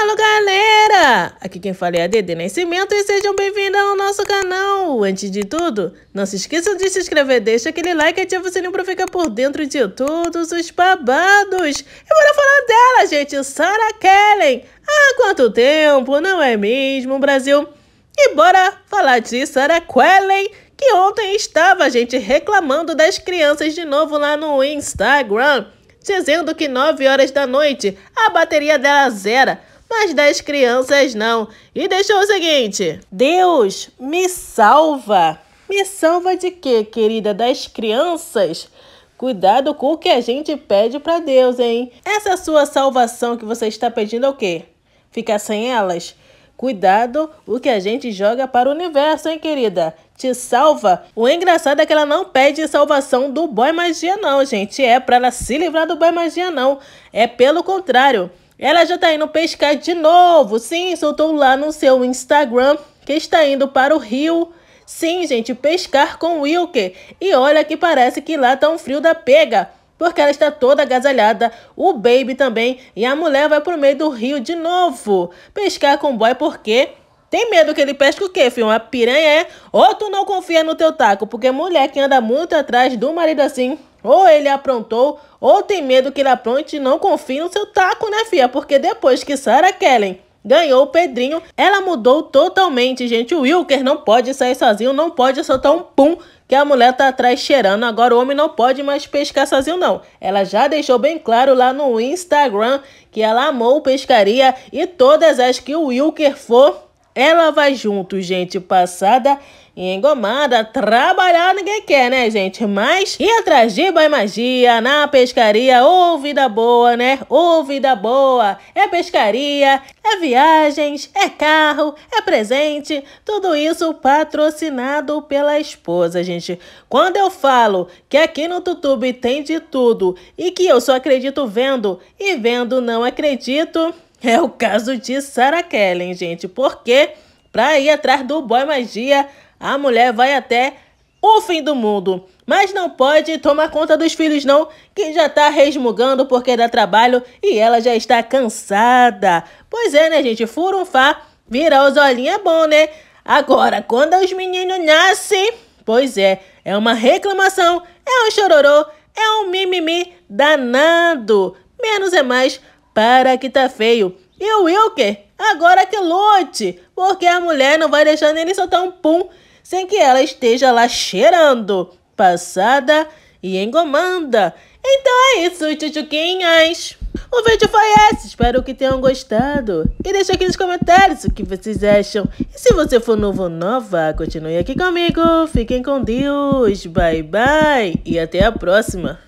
Alô galera! Aqui quem fala é a Dede Nascimento e sejam bem-vindos ao nosso canal! Antes de tudo, não se esqueçam de se inscrever, deixa aquele like e ativa o sininho pra ficar por dentro de todos os babados! E bora falar dela, gente! Sarah Kellen! Há quanto tempo, não é mesmo, Brasil? E bora falar de Sarah Kellen, que ontem estava, gente, reclamando das crianças de novo lá no Instagram, dizendo que 9 horas da noite a bateria dela zera mas das crianças não. E deixou o seguinte: Deus me salva. Me salva de quê, querida? Das crianças? Cuidado com o que a gente pede para Deus, hein? Essa sua salvação que você está pedindo é o quê? Ficar sem elas? Cuidado o que a gente joga para o universo, hein, querida? Te salva. O engraçado é que ela não pede salvação do boy magia, não, gente. É para ela se livrar do boy magia, não. É pelo contrário. Ela já está indo pescar de novo. Sim, soltou lá no seu Instagram que está indo para o rio. Sim, gente, pescar com Wilker. E olha que parece que lá tá um frio da pega. Porque ela está toda agasalhada, o baby também, e a mulher vai pro meio do rio de novo. Pescar com boy porque tem medo que ele pesque o quê, filho? Uma piranha é? Ou tu não confia no teu taco, porque mulher que anda muito atrás do marido assim ou ele aprontou, ou tem medo que ele apronte e não confie no seu taco, né, fia? Porque depois que Sarah Kellen ganhou o Pedrinho, ela mudou totalmente, gente. O Wilker não pode sair sozinho, não pode soltar um pum que a mulher tá atrás cheirando. Agora o homem não pode mais pescar sozinho, não. Ela já deixou bem claro lá no Instagram que ela amou pescaria e todas as que o Wilker for ela vai junto, gente passada e engomada. Trabalhar ninguém quer, né, gente? Mas e atrás de Bai Magia, na pescaria, ô oh, vida boa, né? Ô oh, vida boa. É pescaria, é viagens, é carro, é presente. Tudo isso patrocinado pela esposa, gente. Quando eu falo que aqui no Tutube tem de tudo e que eu só acredito vendo e vendo não acredito... É o caso de Sarah Kellen, gente, porque para ir atrás do boy magia, a mulher vai até o fim do mundo. Mas não pode tomar conta dos filhos não, que já tá resmungando porque dá trabalho e ela já está cansada. Pois é, né, gente, furunfar, virar os olhinhos é bom, né? Agora, quando os meninos nascem, pois é, é uma reclamação, é um chororô, é um mimimi danado. Menos é mais para que tá feio. E o Wilker, agora que lute, porque a mulher não vai deixando ele soltar um pum sem que ela esteja lá cheirando, passada e engomanda. Então é isso, tchutchuquinhas! O vídeo foi esse, espero que tenham gostado. E deixe aqui nos comentários o que vocês acham. E se você for novo ou nova, continue aqui comigo. Fiquem com Deus, bye bye e até a próxima.